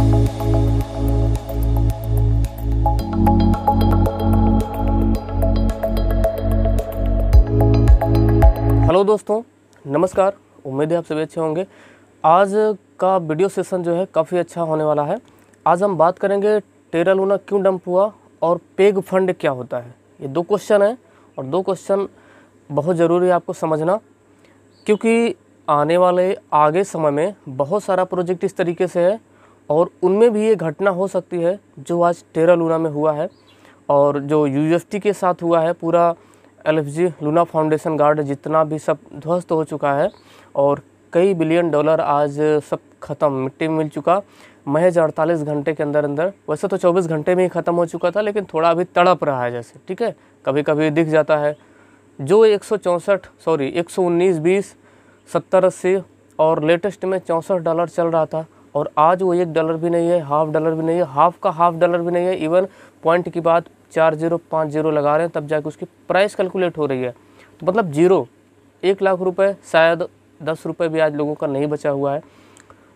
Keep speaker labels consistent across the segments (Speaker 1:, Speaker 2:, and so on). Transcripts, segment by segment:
Speaker 1: hello दोस्तों नमस्कार उम्मीद है आप सभी अच्छे होंगे आज का वीडियो सेशन जो है काफ़ी अच्छा होने वाला है आज हम बात करेंगे टेरा लूना क्यों डंप हुआ और पेग फंड क्या होता है ये दो क्वेश्चन हैं और दो क्वेश्चन बहुत ज़रूरी है आपको समझना क्योंकि आने वाले आगे समय में बहुत सारा प्रोजेक्ट इस तरीके से है और उनमें भी ये घटना हो सकती है जो आज टेरा लूना में हुआ है और जो यू के साथ हुआ है पूरा जी लूना फाउंडेशन गार्ड जितना भी सब ध्वस्त हो चुका है और कई बिलियन डॉलर आज सब ख़त्म मिट्टी में मिल चुका महज अड़तालीस घंटे के अंदर अंदर वैसे तो चौबीस घंटे में ही ख़त्म हो चुका था लेकिन थोड़ा अभी तड़प रहा है जैसे ठीक है कभी कभी दिख जाता है जो एक सॉरी एक सौ उन्नीस बीस सत्तर अस्सी और लेटेस्ट में चौंसठ डॉलर चल रहा था और आज वो एक डॉलर भी नहीं है हाफ डॉलर भी नहीं है हाफ का हाफ डॉलर भी नहीं है इवन पॉइंट की बात चार जीरो पाँच जीरो लगा रहे हैं तब जाके उसकी प्राइस कैलकुलेट हो रही है तो मतलब जीरो एक लाख रुपए शायद दस रुपये भी आज लोगों का नहीं बचा हुआ है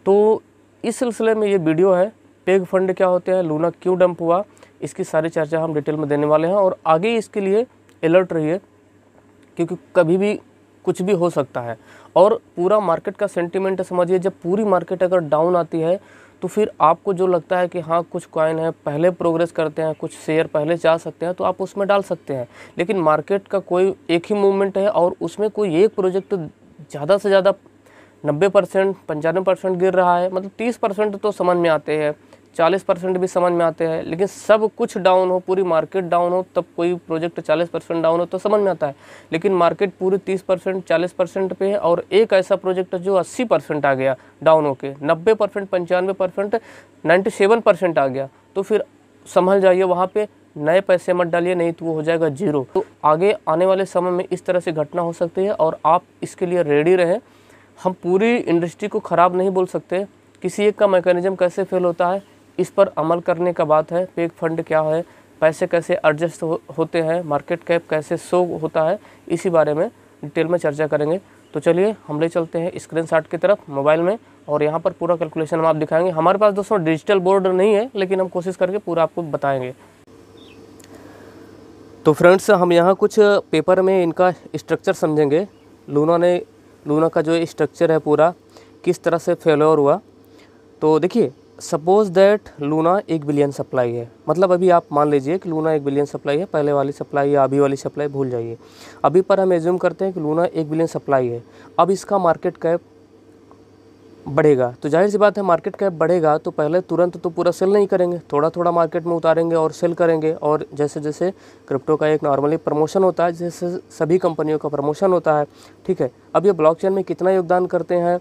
Speaker 1: तो इस सिलसिले में ये वीडियो है पेग फंड क्या होते हैं लूना क्यों डंप हुआ इसकी सारी चर्चा हम डिटेल में देने वाले हैं और आगे इसके लिए अलर्ट रहिए क्योंकि कभी भी कुछ भी हो सकता है और पूरा मार्केट का सेंटिमेंट समझिए जब पूरी मार्केट अगर डाउन आती है तो फिर आपको जो लगता है कि हाँ कुछ कॉइन है पहले प्रोग्रेस करते हैं कुछ शेयर पहले जा सकते हैं तो आप उसमें डाल सकते हैं लेकिन मार्केट का कोई एक ही मूवमेंट है और उसमें कोई एक प्रोजेक्ट ज़्यादा से ज़्यादा नब्बे परसेंट पंचानवे परसेंट गिर रहा है मतलब तीस परसेंट तो समझ में आते हैं चालीस परसेंट भी समझ में आते हैं लेकिन सब कुछ डाउन हो पूरी मार्केट डाउन हो तब कोई प्रोजेक्ट चालीस परसेंट डाउन हो तो समझ में आता है लेकिन मार्केट पूरी तीस परसेंट चालीस परसेंट पे है और एक ऐसा प्रोजेक्ट जो अस्सी परसेंट आ गया डाउन होके नब्बे परसेंट पंचानवे परसेंट नाइन्टी सेवन परसेंट आ गया तो फिर संभल जाइए वहाँ पर नए पैसे मत डालिए नहीं तो वो हो जाएगा जीरो तो आगे आने वाले समय में इस तरह से घटना हो सकती है और आप इसके लिए रेडी रहें हम पूरी इंडस्ट्री को ख़राब नहीं बोल सकते किसी एक का मैकेनिज्म कैसे फेल होता है इस पर अमल करने का बात है पेग फंड क्या है पैसे कैसे एडजस्ट हो, होते हैं मार्केट कैप कैसे शो होता है इसी बारे में डिटेल में चर्चा करेंगे तो चलिए हम ले चलते हैं स्क्रीन शाट की तरफ मोबाइल में और यहाँ पर पूरा कैलकुलेशन हम आप दिखाएंगे हमारे पास दोस्तों डिजिटल बोर्ड नहीं है लेकिन हम कोशिश करके पूरा आपको बताएंगे तो फ्रेंड्स हम यहाँ कुछ पेपर में इनका स्ट्रक्चर समझेंगे लूना ने लूना का जो स्ट्रक्चर है पूरा किस तरह से फेलोर हुआ तो देखिए सपोज़ दैट लूना एक बिलियन सप्लाई है मतलब अभी आप मान लीजिए कि लूना एक बिलियन सप्लाई है पहले वाली सप्लाई या अभी वाली सप्लाई भूल जाइए अभी पर हम एज्यूम करते हैं कि लूना एक बिलियन सप्लाई है अब इसका मार्केट कैप बढ़ेगा तो जाहिर सी बात है मार्केट कैप बढ़ेगा तो पहले तुरंत तो पूरा सेल नहीं करेंगे थोड़ा थोड़ा मार्केट में उतारेंगे और सेल करेंगे और जैसे जैसे क्रिप्टो का एक नॉर्मली प्रमोशन होता है जैसे सभी कंपनियों का प्रमोशन होता है ठीक है अब ये ब्लॉकचेन में कितना योगदान करते हैं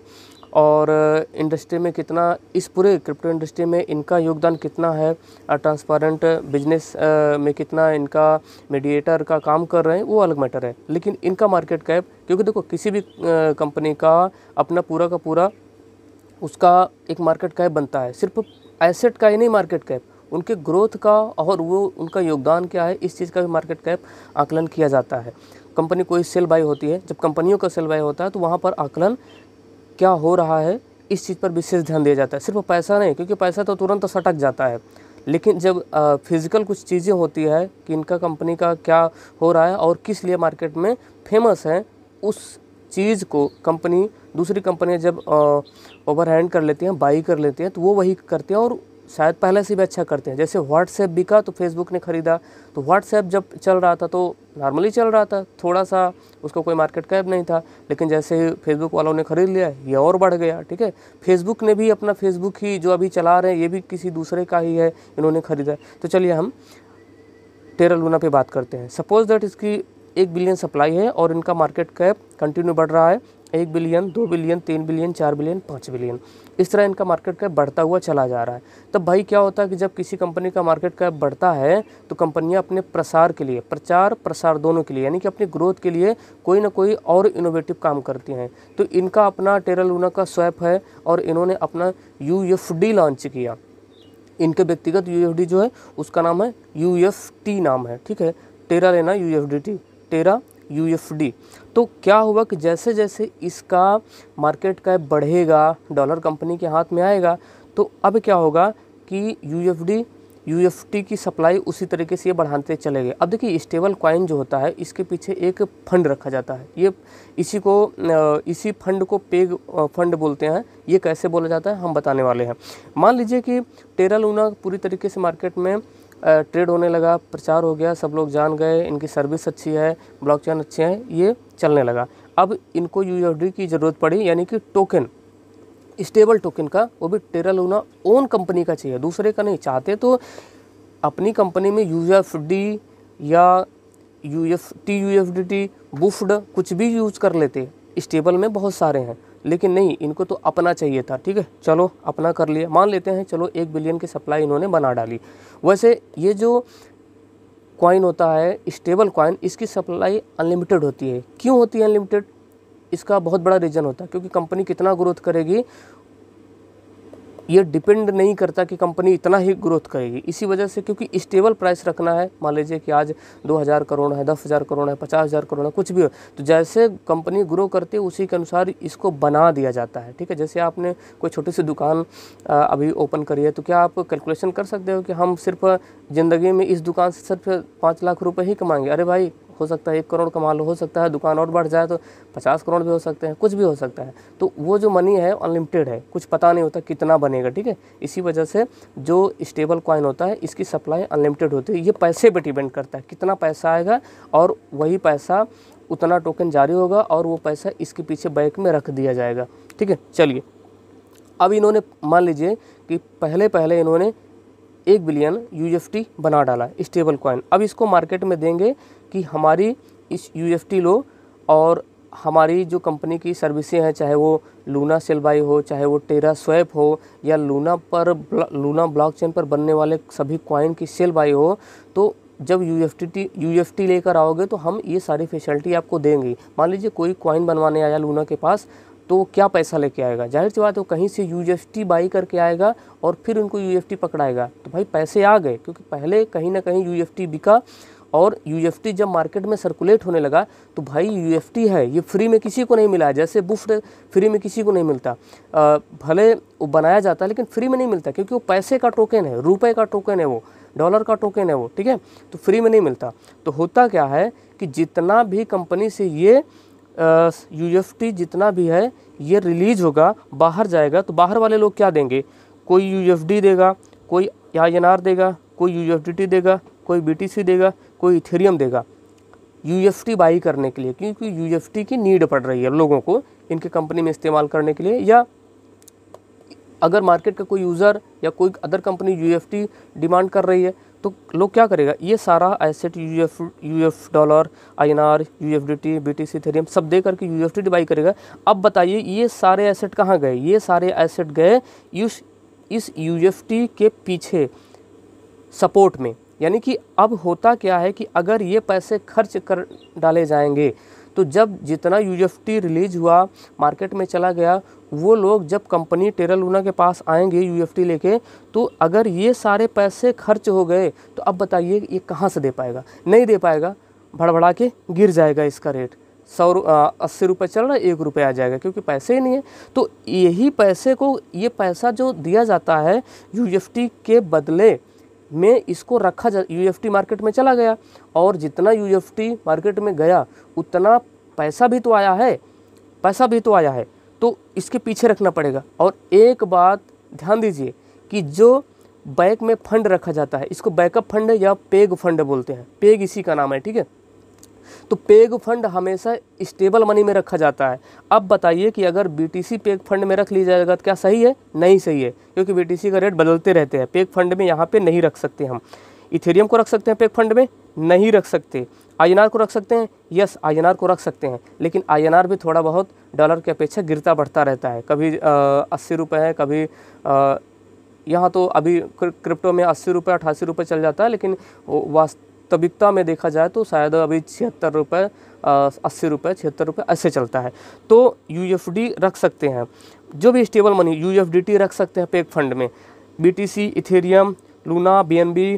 Speaker 1: और इंडस्ट्री में कितना इस पूरे क्रिप्टो इंडस्ट्री में इनका योगदान कितना है ट्रांसपेरेंट बिजनेस में कितना इनका मीडिएटर का काम कर रहे हैं वो अलग मैटर है लेकिन इनका मार्केट कैप क्योंकि देखो किसी भी कंपनी का अपना पूरा का पूरा उसका एक मार्केट कैप बनता है सिर्फ एसेट का ही नहीं मार्केट कैप उनके ग्रोथ का और वो उनका योगदान क्या है इस चीज़ का भी मार्केट कैप आकलन किया जाता है कंपनी कोई सेल बाई होती है जब कंपनियों का सेल बाई होता है तो वहाँ पर आकलन क्या हो रहा है इस चीज़ पर विशेष ध्यान दिया जाता है सिर्फ पैसा नहीं क्योंकि पैसा तो तुरंत सटक जाता है लेकिन जब फिज़िकल कुछ चीज़ें होती है कि इनका कंपनी का क्या हो रहा है और किस लिए मार्केट में फेमस है उस चीज़ को कंपनी दूसरी कंपनियाँ जब ओवर हैंड कर लेती हैं बाई कर लेती हैं तो वो वही करती हैं और शायद पहले से भी अच्छा करते हैं जैसे व्हाट्सएप बिका तो फेसबुक ने ख़रीदा तो व्हाट्सएप जब चल रहा था तो नॉर्मली चल रहा था थोड़ा सा उसका कोई मार्केट कैप नहीं था लेकिन जैसे ही फेसबुक वालों ने ख़रीद लिया ये और बढ़ गया ठीक है फेसबुक ने भी अपना फेसबुक ही जो अभी चला रहे हैं ये भी किसी दूसरे का ही है इन्होंने ख़रीदा तो चलिए हम टेरा लूना पर बात करते हैं सपोज़ दैट इसकी एक बिलियन सप्लाई है और इनका मार्केट कैप कंटिन्यू बढ़ रहा है एक बिलियन दो बिलियन तीन बिलियन चार बिलियन पाँच बिलियन इस तरह इनका मार्केट कैप बढ़ता हुआ चला जा रहा है तब भाई क्या होता है कि जब किसी कंपनी का मार्केट कैप बढ़ता है तो कंपनियां अपने प्रसार के लिए प्रचार प्रसार दोनों के लिए यानी कि अपनी ग्रोथ के लिए कोई ना कोई और इनोवेटिव काम करती हैं तो इनका अपना टेरा लूना का स्वैप है और इन्होंने अपना यू लॉन्च किया इनके व्यक्तिगत यू जो है उसका नाम है यू नाम है ठीक है टेरा लेना यू टेरा यू तो क्या हुआ कि जैसे जैसे इसका मार्केट का बढ़ेगा डॉलर कंपनी के हाथ में आएगा तो अब क्या होगा कि यू यूएफटी की सप्लाई उसी तरीके से ये बढ़ाते चले गए अब देखिए स्टेबल क्वाइन जो होता है इसके पीछे एक फंड रखा जाता है ये इसी को इसी फंड को पेग फंड बोलते हैं ये कैसे बोला जाता है हम बताने वाले हैं मान लीजिए कि टेरा लूना पूरी तरीके से मार्केट में ट्रेड होने लगा प्रचार हो गया सब लोग जान गए इनकी सर्विस अच्छी है ब्लॉकचेन अच्छे हैं ये चलने लगा अब इनको यू की ज़रूरत पड़ी यानी कि टोकन स्टेबल टोकन का वो भी टेरल होना ओन कंपनी का चाहिए दूसरे का नहीं चाहते तो अपनी कंपनी में यू या U F T U F D T बुफ्ड कुछ भी यूज कर लेते स्टेबल में बहुत सारे हैं लेकिन नहीं इनको तो अपना चाहिए था ठीक है चलो अपना कर लिया मान लेते हैं चलो एक बिलियन की सप्लाई इन्होंने बना डाली वैसे ये जो कॉइन होता है स्टेबल कॉइन इसकी सप्लाई अनलिमिटेड होती है क्यों होती है अनलिमिटेड इसका बहुत बड़ा रीज़न होता है क्योंकि कंपनी कितना ग्रोथ करेगी ये डिपेंड नहीं करता कि कंपनी इतना ही ग्रोथ करेगी इसी वजह से क्योंकि स्टेबल प्राइस रखना है मान लीजिए कि आज 2000 करोड़ है 10000 करोड़ है 50000 करोड़ है कुछ भी हो तो जैसे कंपनी ग्रो करती है उसी के अनुसार इसको बना दिया जाता है ठीक है जैसे आपने कोई छोटी सी दुकान अभी ओपन करी है तो क्या आप कैलकुलेशन कर सकते हो कि हम सिर्फ ज़िंदगी में इस दुकान से सिर्फ पाँच लाख रुपये ही कमाएंगे अरे भाई हो सकता है एक करोड़ कमा लो हो सकता है दुकान और बढ़ जाए तो पचास करोड़ भी हो सकते हैं कुछ भी हो सकता है तो वो जो मनी है अनलिमिटेड है कुछ पता नहीं होता कितना बनेगा ठीक है इसी वजह से जो स्टेबल कॉइन होता है इसकी सप्लाई अनलिमिटेड होती है ये पैसे पर डिपेंड करता है कितना पैसा आएगा और वही पैसा उतना टोकन जारी होगा और वो पैसा इसके पीछे बैंक में रख दिया जाएगा ठीक है चलिए अब इन्होंने मान लीजिए कि पहले पहले इन्होंने एक बिलियन यू बना डाला स्टेबल कॉइन अब इसको मार्केट में देंगे कि हमारी इस यू लो और हमारी जो कंपनी की सर्विसें हैं चाहे वो लूना सेलबाई हो चाहे वो टेरा स्वैप हो या लूना पर लूना ब्लॉकचेन पर बनने वाले सभी कॉइन की सेल बाई हो तो जब U F T U F T लेकर आओगे तो हम ये सारी फैसिलिटी आपको देंगे मान लीजिए कोई कॉइन बनवाने आया लूना के पास तो क्या पैसा लेके आएगा जाहिर सी बात है वो कहीं से यू बाई करके आएगा और फिर उनको यू पकड़ाएगा तो भाई पैसे आ गए क्योंकि पहले कहीं ना कहीं यू बिका और यू जब मार्केट में सर्कुलेट होने लगा तो भाई यू है ये फ्री में किसी को नहीं मिला जैसे बुफ फ्री में किसी को नहीं मिलता आ, भले वो बनाया जाता है लेकिन फ्री में नहीं मिलता क्योंकि वो पैसे का टोकन है रुपए का टोकन है वो डॉलर का टोकन है वो ठीक है तो फ्री में नहीं मिलता तो होता क्या है कि जितना भी कंपनी से ये यू एफ़ टी जितना भी है ये रिलीज होगा बाहर जाएगा तो बाहर वाले लोग क्या देंगे कोई यू एफ़ डी देगा कोई आई एन आर देगा कोई यू एफ डी टी देगा कोई बी टी सी देगा कोई इथेरियम देगा यू टी बाई करने के लिए क्योंकि यू एफ़ टी की नीड पड़ रही है लोगों को इनके कंपनी में इस्तेमाल करने के लिए या अगर मार्केट का कोई यूज़र या कोई other company U F T demand कर रही है तो लोग क्या करेगा ये सारा asset U F U F dollar I N R U F D T B T C Ethereum सब दे करके यू एफ डी बाई करेगा अब बताइए ये सारे एसेट कहाँ गए ये सारे एसेट गए इस इस यू एफ टी के पीछे सपोर्ट में यानी कि अब होता क्या है कि अगर ये पैसे खर्च कर डाले जाएंगे तो जब जितना यू रिलीज़ हुआ मार्केट में चला गया वो लोग जब कंपनी टेरा लूना के पास आएंगे यू लेके तो अगर ये सारे पैसे खर्च हो गए तो अब बताइए ये कहाँ से दे पाएगा नहीं दे पाएगा भड़बड़ा के गिर जाएगा इसका रेट सौ अस्सी रुपये चल रहा है एक रुपये आ जाएगा क्योंकि पैसे ही नहीं है तो यही पैसे को ये पैसा जो दिया जाता है यू के बदले में इसको रखा जा यू मार्केट में चला गया और जितना यू मार्केट में गया उतना पैसा भी तो आया है पैसा भी तो आया है तो इसके पीछे रखना पड़ेगा और एक बात ध्यान दीजिए कि जो बैक में फंड रखा जाता है इसको बैकअप फंड या पेग फंड बोलते हैं पेग इसी का नाम है ठीक है तो पेग फंड हमेशा स्टेबल मनी में रखा जाता है अब बताइए कि अगर बीटीसी पेग फंड में रख लिया जाएगा तो क्या सही है नहीं सही है क्योंकि बीटीसी का रेट बदलते रहते हैं पेग फंड में यहाँ पे नहीं रख सकते हम इथेरियम को रख सकते हैं पेग फंड में नहीं रख सकते आई को रख सकते हैं यस आई को रख सकते हैं लेकिन आई भी थोड़ा बहुत डॉलर की अपेक्षा गिरता बढ़ता रहता है कभी अस्सी रुपये है कभी यहाँ तो अभी क्रिप्टो में अस्सी रुपये अठासी रुपये चल जाता है लेकिन वास्तविकता में देखा जाए तो शायद अभी छिहत्तर रुपये अस्सी रुपये छिहत्तर रुपये ऐसे चलता है तो यू रख सकते हैं जो भी स्टेबल मनी यू रख सकते हैं पेक फंड में B T C Ethereum Luna बी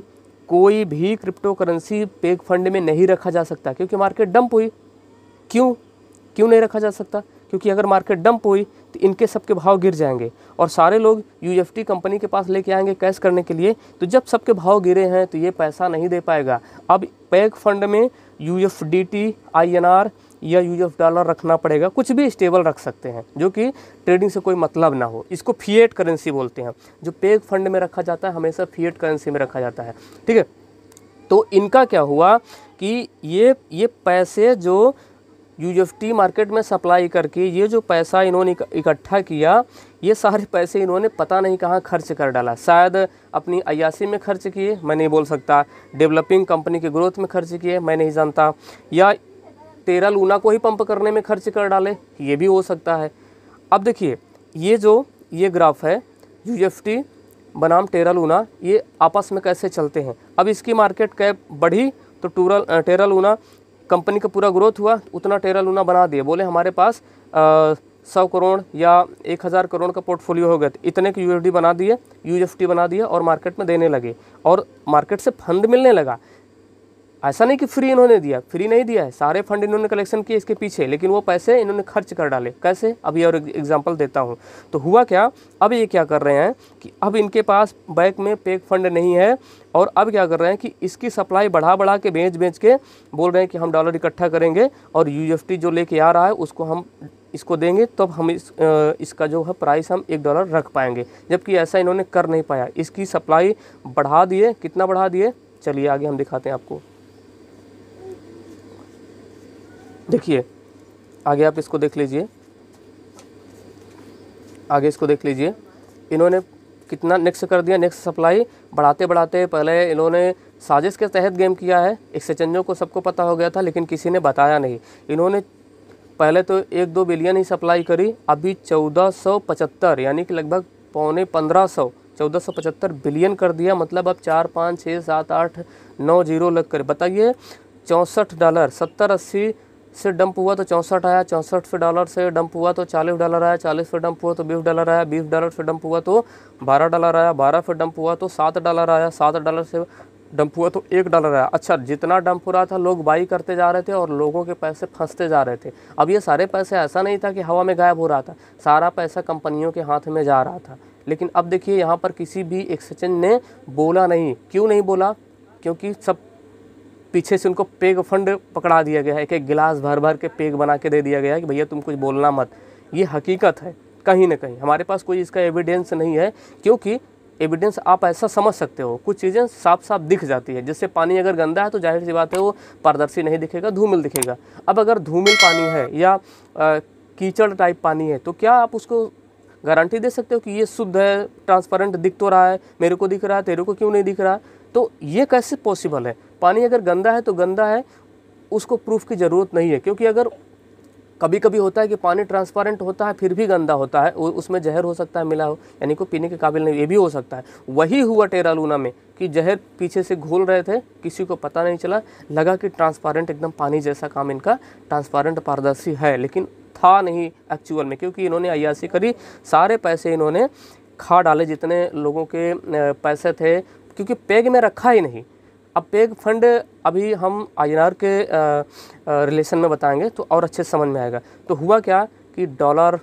Speaker 1: कोई भी क्रिप्टो करेंसी पेग फंड में नहीं रखा जा सकता क्योंकि मार्केट डंप हुई क्यों क्यों नहीं रखा जा सकता क्योंकि अगर मार्केट डंप हुई तो इनके सबके भाव गिर जाएंगे और सारे लोग यू कंपनी के पास लेके आएंगे कैश करने के लिए तो जब सबके भाव गिरे हैं तो ये पैसा नहीं दे पाएगा अब पैक फंड में U F D T I N R या यू एफ डॉलर रखना पड़ेगा कुछ भी स्टेबल रख सकते हैं जो कि ट्रेडिंग से कोई मतलब ना हो इसको फिएट करेंसी बोलते हैं जो पेग फंड में रखा जाता है हमेशा फिएट करेंसी में रखा जाता है ठीक है तो इनका क्या हुआ कि ये ये पैसे जो टी मार्केट में सप्लाई करके ये जो पैसा इन्होंने इकट्ठा किया ये सारे पैसे इन्होंने पता नहीं कहाँ खर्च कर डाला शायद अपनी अयासी में खर्च किए मैं नहीं बोल सकता डेवलपिंग कंपनी के ग्रोथ में खर्च किए मैं नहीं जानता या तेरह लूना को ही पंप करने में खर्च कर डालें ये भी हो सकता है अब देखिए ये जो ये ग्राफ है यू बनाम टेरा लूना ये आपस में कैसे चलते हैं अब इसकी मार्केट कैप बढ़ी तो टूरा टेरा लूना कंपनी का पूरा ग्रोथ हुआ उतना टेरा लूना बना दिए बोले हमारे पास सौ करोड़ या एक हज़ार करोड़ का पोर्टफोलियो हो गया तो इतने के यू बना दिए यू बना दिए और मार्केट में देने लगे और मार्केट से फंड मिलने लगा ऐसा नहीं कि फ्री इन्होंने दिया फ्री नहीं दिया है सारे फंड इन्होंने कलेक्शन किए इसके पीछे लेकिन वो पैसे इन्होंने खर्च कर डाले कैसे अभी और एग्जाम्पल देता हूँ तो हुआ क्या अब ये क्या कर रहे हैं कि अब इनके पास बैंक में पेक फंड नहीं है और अब क्या कर रहे हैं कि इसकी सप्लाई बढ़ा बढ़ा के बेच बेच के बोल रहे हैं कि हम डॉलर इकट्ठा करेंगे और यू जो लेके आ रहा है उसको हम इसको देंगे तब तो हम इस इसका जो है प्राइस हम एक डॉलर रख पाएंगे जबकि ऐसा इन्होंने कर नहीं पाया इसकी सप्लाई बढ़ा दिए कितना बढ़ा दिए चलिए आगे हम दिखाते हैं आपको देखिए आगे आप इसको देख लीजिए आगे इसको देख लीजिए इन्होंने कितना नेक्स्ट कर दिया नेक्स्ट सप्लाई बढ़ाते बढ़ाते पहले इन्होंने साजिश के तहत गेम किया है एक्सचेंजों को सबको पता हो गया था लेकिन किसी ने बताया नहीं इन्होंने पहले तो एक दो बिलियन ही सप्लाई करी अभी चौदह सौ पचहत्तर यानी कि लगभग पौने पंद्रह सौ चौदह सौ पचहत्तर बिलियन कर दिया मतलब अब चार पाँच छः सात आठ नौ जीरो लग कर बताइए चौंसठ डॉलर सत्तर अस्सी से डंप हुआ तो चौंसठ आया चौंसठ फिर डॉलर से डंप हुआ तो चालीस डॉलर आया चालीस फिर डंप हुआ तो बीस डॉलर आया बीस डॉलर से डंप हुआ तो बारह डॉलर आया बारह फिर डंप हुआ तो सात डॉलर आया सात डॉलर से डंप हुआ तो एक डॉलर आया अच्छा जितना डंप हो रहा था लोग बाई करते जा रहे थे और लोगों के पैसे फंसते जा रहे थे अब ये सारे पैसे ऐसा नहीं था कि हवा में गायब हो रहा था सारा पैसा कंपनियों के हाथ में जा रहा था लेकिन अब देखिए यहाँ पर किसी भी एक्सचेंज ने बोला नहीं क्यों नहीं बोला क्योंकि सब पीछे से उनको पेग फंड पकड़ा दिया गया है एक एक गिलास भर भर के पेग बना के दे दिया गया है कि भैया तुम कुछ बोलना मत ये हकीकत है कहीं ना कहीं हमारे पास कोई इसका एविडेंस नहीं है क्योंकि एविडेंस आप ऐसा समझ सकते हो कुछ चीज़ें साफ साफ दिख जाती है जिससे पानी अगर गंदा है तो जाहिर सी बात है वो पारदर्शी नहीं दिखेगा धूमिल दिखेगा अब अगर धूमिल पानी है या कीचड़ टाइप पानी है तो क्या आप उसको गारंटी दे सकते हो कि ये शुद्ध है ट्रांसपेरेंट दिख तो रहा है मेरे को दिख रहा है तेरे को क्यों नहीं दिख रहा तो ये कैसे पॉसिबल है पानी अगर गंदा है तो गंदा है उसको प्रूफ की ज़रूरत नहीं है क्योंकि अगर कभी कभी होता है कि पानी ट्रांसपेरेंट होता है फिर भी गंदा होता है उसमें जहर हो सकता है मिला हो यानी को पीने के काबिल नहीं ये भी हो सकता है वही हुआ टेरा लूना में कि जहर पीछे से घोल रहे थे किसी को पता नहीं चला लगा कि ट्रांसपेरेंट एकदम पानी जैसा काम इनका ट्रांसपेरेंट पारदर्शी है लेकिन था नहीं एक्चुअल में क्योंकि इन्होंने अयासी करी सारे पैसे इन्होंने खा डाले जितने लोगों के पैसे थे क्योंकि पैग में रखा ही नहीं अब पेग फंड अभी हम आई के रिलेशन में बताएंगे तो और अच्छे समझ में आएगा तो हुआ क्या कि डॉलर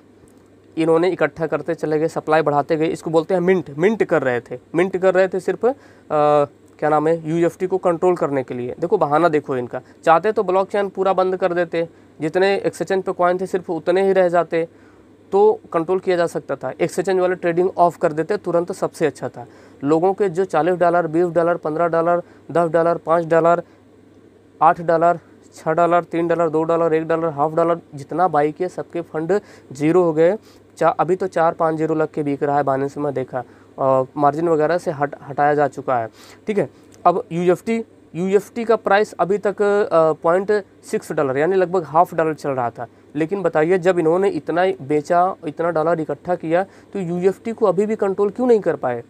Speaker 1: इन्होंने इकट्ठा करते चले गए सप्लाई बढ़ाते गए इसको बोलते हैं मिंट मिंट कर रहे थे मिंट कर रहे थे सिर्फ आ, क्या नाम है यू को कंट्रोल करने के लिए देखो बहाना देखो इनका चाहते तो ब्लॉक पूरा बंद कर देते जितने एक्सचेंज पे कॉइन थे सिर्फ उतने ही रह जाते तो कंट्रोल किया जा सकता था एक्सचेंज वाले ट्रेडिंग ऑफ कर देते तुरंत तो सबसे अच्छा था लोगों के जो चालीस डॉलर बीस डॉलर पंद्रह डॉलर दस डॉलर पाँच डॉलर आठ डॉलर छः डॉलर तीन डॉलर दो डॉलर एक डॉलर हाफ डॉलर जितना बाई किए सबके फंड जीरो हो गए चा अभी तो चार पाँच जीरो लग के बिक रहा है से में देखा और मार्जिन वगैरह से हट हटाया जा चुका है ठीक है अब यू यू का प्राइस अभी तक पॉइंट सिक्स डॉलर यानी लगभग हाफ डॉलर चल रहा था लेकिन बताइए जब इन्होंने इतना बेचा इतना डॉलर इकट्ठा किया तो यू को अभी भी कंट्रोल क्यों नहीं कर पाए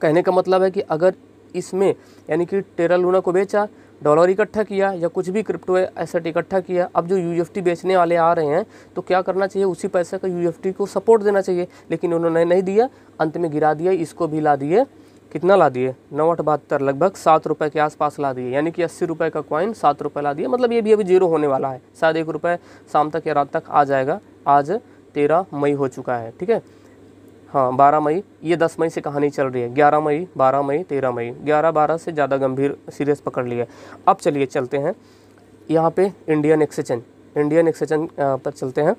Speaker 1: कहने का मतलब है कि अगर इसमें यानी कि टेरा लूना को बेचा डॉलर इकट्ठा किया या कुछ भी क्रिप्टो एसेट इकट्ठा किया अब जो यू बेचने वाले आ रहे हैं तो क्या करना चाहिए उसी पैसे का यू को सपोर्ट देना चाहिए लेकिन उन्होंने नहीं दिया अंत में गिरा दिया इसको भी ला दिए कितना ला दिए नौ आठ बहत्तर लगभग सात रुपये के आसपास ला दिए यानी कि अस्सी रुपये का कॉइन सात रुपये ला दिए मतलब ये भी अभी जीरो होने वाला है शायद एक रुपये शाम तक या रात तक आ जाएगा आज तेरह मई हो चुका है ठीक है हाँ बारह मई ये दस मई से कहानी चल रही है ग्यारह मई बारह मई तेरह मई ग्यारह बारह से ज़्यादा गंभीर सीरियस पकड़ लिया अब चलिए चलते हैं यहाँ पे इंडियन एक्सचेंज इंडियन एक्सचेंज पर चलते हैं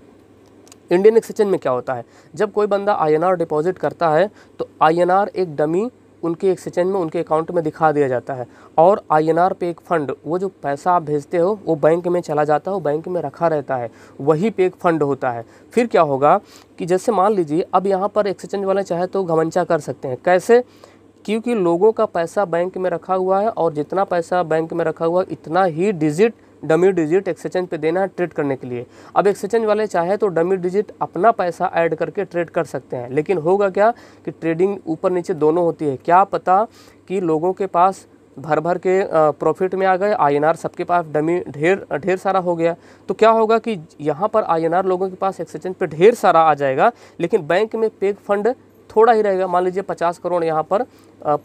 Speaker 1: इंडियन एक्सचेंज में क्या होता है जब कोई बंदा आई डिपॉजिट करता है तो आई एक डमी उनके एक्सचेंज में उनके अकाउंट में दिखा दिया जाता है और आई एन आर पे एक फ़ंड वो जो पैसा आप भेजते हो वो बैंक में चला जाता है बैंक में रखा रहता है वही पे एक फ़ंड होता है फिर क्या होगा कि जैसे मान लीजिए अब यहाँ पर एक्सचेंज वाले चाहे तो घमंचा कर सकते हैं कैसे क्योंकि लोगों का पैसा बैंक में रखा हुआ है और जितना पैसा बैंक में रखा हुआ है इतना ही डिजिट डमी डिजिट एक्सचेंज पे देना है ट्रेड करने के लिए अब एक्सचेंज वाले चाहे तो डमी डिजिट अपना पैसा ऐड करके ट्रेड कर सकते हैं लेकिन होगा क्या कि ट्रेडिंग ऊपर नीचे दोनों होती है क्या पता कि लोगों के पास भर भर के प्रॉफिट में आ गए आईएनआर सबके पास डमी ढेर ढेर सारा हो गया तो क्या होगा कि यहाँ पर आईएनआर लोगों के पास एक्सचेंज पे ढेर सारा आ जाएगा लेकिन बैंक में पेग फंड थोड़ा ही रहेगा मान लीजिए पचास करोड़ यहाँ पर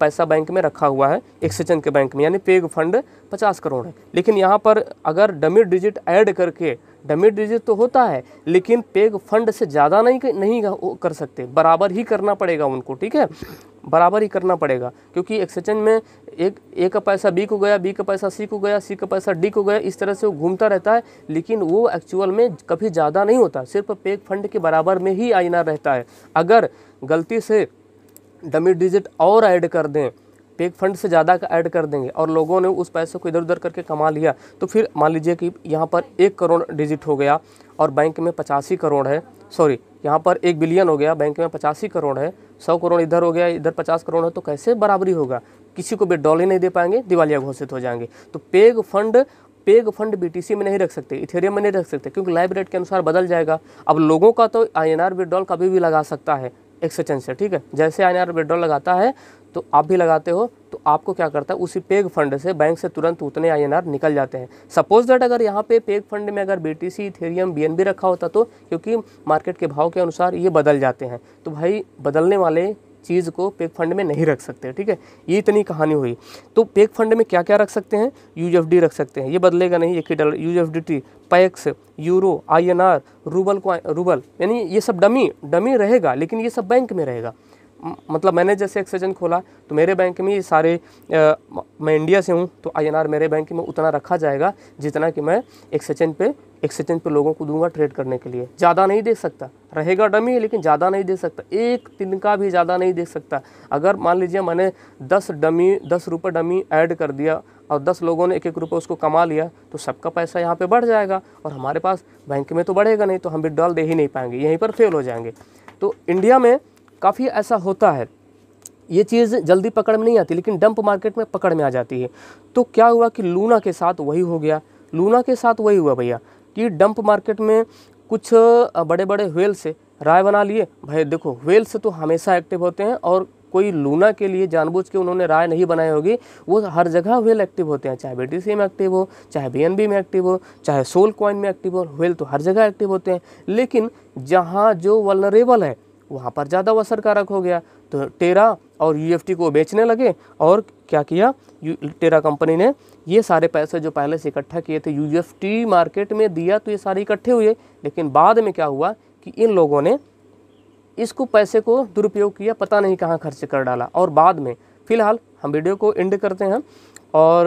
Speaker 1: पैसा बैंक में रखा हुआ है एक्सेचन के बैंक में यानी पेग फंड पचास करोड़ है लेकिन यहाँ पर अगर डमी डिजिट ऐड करके डमी डिजिट तो होता है लेकिन पेग फंड से ज़्यादा नहीं कर, नहीं कर सकते बराबर ही करना पड़ेगा उनको ठीक है बराबर ही करना पड़ेगा क्योंकि एक्सेचेंज में एक ए का पैसा बी को गया बी का पैसा सी को गया सी का पैसा डी को गया इस तरह से वो घूमता रहता है लेकिन वो एक्चुअल में कभी ज़्यादा नहीं होता सिर्फ पेग फंड के बराबर में ही आईना रहता है अगर गलती से डमी डिजिट और ऐड कर दें पेक फंड से ज़्यादा का ऐड कर देंगे और लोगों ने उस पैसे को इधर उधर करके कमा लिया तो फिर मान लीजिए कि यहाँ पर एक करोड़ डिजिट हो गया और बैंक में पचासी करोड़ है सॉरी यहाँ पर एक बिलियन हो गया बैंक में पचासी करोड़ है सौ करोड़ इधर हो गया इधर पचास करोड़ है तो कैसे बराबरी होगा किसी को भी डॉली नहीं दे पाएंगे दिवालिया घोषित हो जाएंगे तो peg fund peg fund BTC में नहीं रख सकते इथेरियम में नहीं रख सकते क्योंकि लाइव रेट के अनुसार बदल जाएगा अब लोगों का तो आई एन आर विड्रॉल कभी भी लगा सकता है एक सौ ठीक है जैसे एन आर विड्रॉल लगाता है तो आप भी लगाते हो तो आपको क्या करता है उसी पेग फंड से बैंक से तुरंत उतने आई निकल जाते हैं सपोज दैट अगर यहाँ पे पेग फंड में अगर B T C N B रखा होता तो क्योंकि मार्केट के भाव के अनुसार ये बदल जाते हैं तो भाई बदलने वाले चीज़ को पेक फंड में नहीं रख सकते ठीक है ये इतनी कहानी हुई तो पेक फंड में क्या क्या रख सकते हैं यू रख सकते हैं ये बदलेगा नहीं एक ही dollar U T pax euro आई रूबल को रूबल यानी ये सब डमी डमी रहेगा लेकिन ये सब बैंक में रहेगा मतलब मैंने जैसे एक खोला तो मेरे बैंक में ये सारे आ, मैं इंडिया से हूँ तो आईएनआर मेरे बैंक में उतना रखा जाएगा जितना कि मैं एक सेशन पे एक सेशन पे लोगों को दूंगा ट्रेड करने के लिए ज़्यादा नहीं दे सकता रहेगा डमी लेकिन ज़्यादा नहीं दे सकता एक दिन का भी ज़्यादा नहीं दे सकता अगर मान लीजिए मैंने दस डमी दस रुपये डमी ऐड कर दिया और दस लोगों ने एक एक रुपये उसको कमा लिया तो सबका पैसा यहाँ पर बढ़ जाएगा और हमारे पास बैंक में तो बढ़ेगा नहीं तो हम विड्रॉल दे ही नहीं पाएंगे यहीं पर फेल हो जाएंगे तो इंडिया में काफ़ी ऐसा होता है ये चीज़ जल्दी पकड़ में नहीं आती लेकिन डंप मार्केट में पकड़ में आ जाती है तो क्या हुआ कि लूना के साथ वही हो गया लूना के साथ वही हुआ भैया कि डंप मार्केट में कुछ बड़े बड़े व्हेल से राय बना लिए भाई देखो व्हेल से तो हमेशा एक्टिव होते हैं और कोई लूना के लिए जानबूझ के उन्होंने राय नहीं बनाई होगी वो हर जगह व्हेल एक्टिव होते हैं चाहे बी में एक्टिव हो चाहे बी में एक्टिव हो चाहे सोल कॉइन में एक्टिव हो व्हेल तो हर जगह एक्टिव होते हैं लेकिन जहाँ जो वलनरेबल है वहाँ पर ज़्यादा वो असरकारक हो गया तो टेरा और यू को बेचने लगे और क्या किया यू टेरा कंपनी ने ये सारे पैसे जो पहले से इकट्ठा किए थे यू मार्केट में दिया तो ये सारे इकट्ठे हुए लेकिन बाद में क्या हुआ कि इन लोगों ने इसको पैसे को दुरुपयोग किया पता नहीं कहाँ खर्च कर डाला और बाद में फिलहाल हम वीडियो को एंड करते हैं और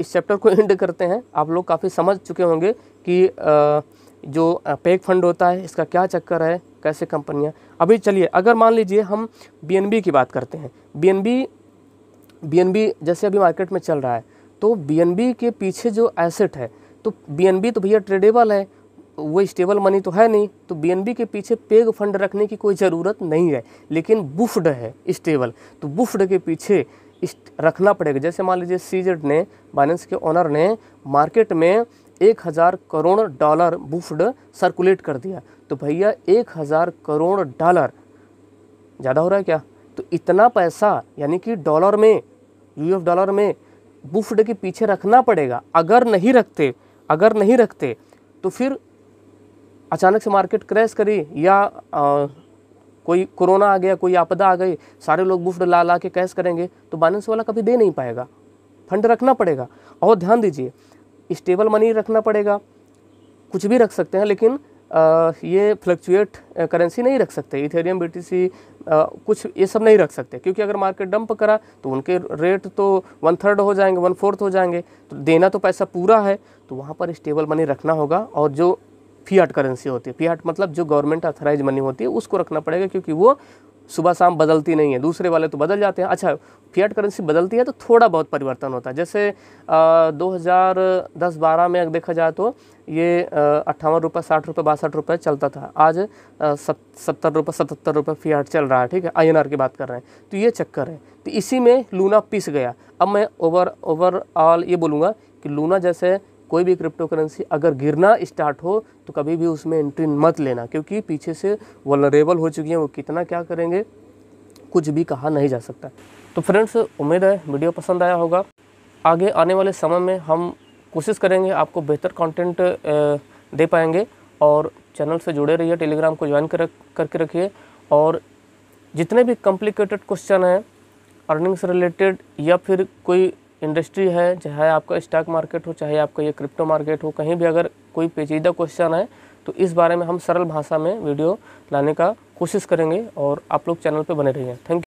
Speaker 1: इस चैप्टर को एंड करते हैं आप लोग काफ़ी समझ चुके होंगे कि आ, जो पेक फंड होता है इसका क्या चक्कर है कैसे कंपनियाँ अभी चलिए अगर मान लीजिए हम बी की बात करते हैं बी बी जैसे अभी मार्केट में चल रहा है तो बी के पीछे जो एसेट है तो बी तो भैया ट्रेडेबल है वो स्टेबल मनी तो है नहीं तो बी के पीछे पेग फंड रखने की कोई ज़रूरत नहीं है लेकिन बुफ्ड है स्टेबल तो बुफ्ड के पीछे रखना पड़ेगा जैसे मान लीजिए सीजेड ने बाइनेंस के ओनर ने मार्केट में एक हज़ार करोड़ डॉलर बुफ्ड सर्कुलेट कर दिया तो भैया एक हज़ार करोड़ डॉलर ज़्यादा हो रहा है क्या तो इतना पैसा यानी कि डॉलर में यू डॉलर में बुफ्ड के पीछे रखना पड़ेगा अगर नहीं रखते अगर नहीं रखते तो फिर अचानक से मार्केट क्रैश करी या आ, कोई कोरोना आ गया कोई आपदा आ गई सारे लोग बुफ्ड ला ला के कैश करेंगे तो बैलेंस वाला कभी दे नहीं पाएगा फंड रखना पड़ेगा और ध्यान दीजिए स्टेबल मनी रखना पड़ेगा कुछ भी रख सकते हैं लेकिन आ, ये फ्लक्चुएट करेंसी नहीं रख सकते इथेरियम बी कुछ ये सब नहीं रख सकते क्योंकि अगर मार्केट डंप करा तो उनके रेट तो वन थर्ड हो जाएंगे वन फोर्थ हो जाएंगे तो देना तो पैसा पूरा है तो वहाँ पर स्टेबल मनी रखना होगा और जो फीआट करेंसी होती है फीआट मतलब जो गवर्नमेंट अथोराइज मनी होती है उसको रखना पड़ेगा क्योंकि वो सुबह शाम बदलती नहीं है दूसरे वाले तो बदल जाते हैं अच्छा फियट करेंसी बदलती है तो थोड़ा बहुत परिवर्तन होता है जैसे दो हज़ार दस बारह में अगर देखा जाए तो ये अट्ठावन रुपये साठ रुपये बासठ रुपये चलता था आज सत्तर रुपये सतहत्तर रुपये फियाट चल रहा है ठीक है आई की बात कर रहे हैं तो ये चक्कर है तो इसी में लूना पिस गया अब मैं ओवर ओवरऑल ये बोलूँगा कि लूना जैसे कोई भी क्रिप्टो करेंसी अगर गिरना स्टार्ट हो तो कभी भी उसमें एंट्री मत लेना क्योंकि पीछे से वनरेबल हो चुकी हैं वो कितना क्या करेंगे कुछ भी कहा नहीं जा सकता तो फ्रेंड्स उम्मीद है वीडियो पसंद आया होगा आगे आने वाले समय में हम कोशिश करेंगे आपको बेहतर कंटेंट दे पाएंगे और चैनल से जुड़े रहिए टेलीग्राम को ज्वाइन कर करके रखिए और जितने भी कॉम्प्लिकेटेड क्वेश्चन हैं अर्निंग से रिलेटेड या फिर कोई इंडस्ट्री है चाहे आपका स्टॉक मार्केट हो चाहे आपका ये क्रिप्टो मार्केट हो कहीं भी अगर कोई पेचीदा क्वेश्चन है तो इस बारे में हम सरल भाषा में वीडियो लाने का कोशिश करेंगे और आप लोग चैनल पर बने रहिए थैंक